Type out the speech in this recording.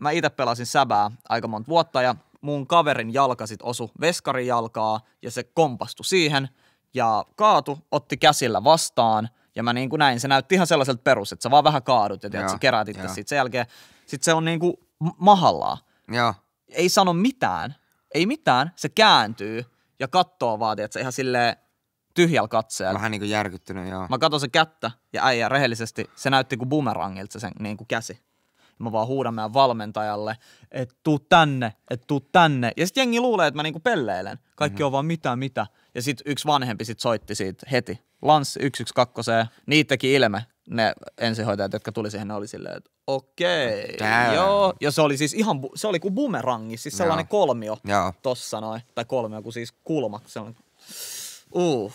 mä itse pelasin säbää aika monta vuotta ja mun kaverin jalka sit osu veskarin jalkaa ja se kompastui siihen ja kaatu otti käsillä vastaan ja mä niin kuin näin, se näytti ihan sellaiselta perus, että sä vaan vähän kaadut ja tiedät, sä keräät itse sit sen jälkeen. Sitten se on niin kuin mahallaan. Ja. Ei sano mitään, ei mitään, se kääntyy ja kattoo vaan, tiedät, ihan silleen tyhjällä katseella. Vähän niin kuin järkyttynyt, joo. Mä katon se kättä ja äijä rehellisesti, se näytti kuin bumerangilta se sen niin kuin käsi mä vaan huudan meidän valmentajalle, että tuu tänne, että tuu tänne. Ja sitten jengi luulee, että mä niinku pelleilen. Kaikki mm-hmm. on vaan mitä, mitä. Ja sitten yksi vanhempi sit soitti siitä heti. Lanssi 112, niitä Niitäkin ilme, ne ensihoitajat, jotka tuli siihen, ne oli silleen, että okei, okay, joo. Ja se oli siis ihan, se oli kuin bumerangi, siis sellainen joo. kolmio joo. tossa noin, tai kolmio, kun siis kulma, sellainen, uh,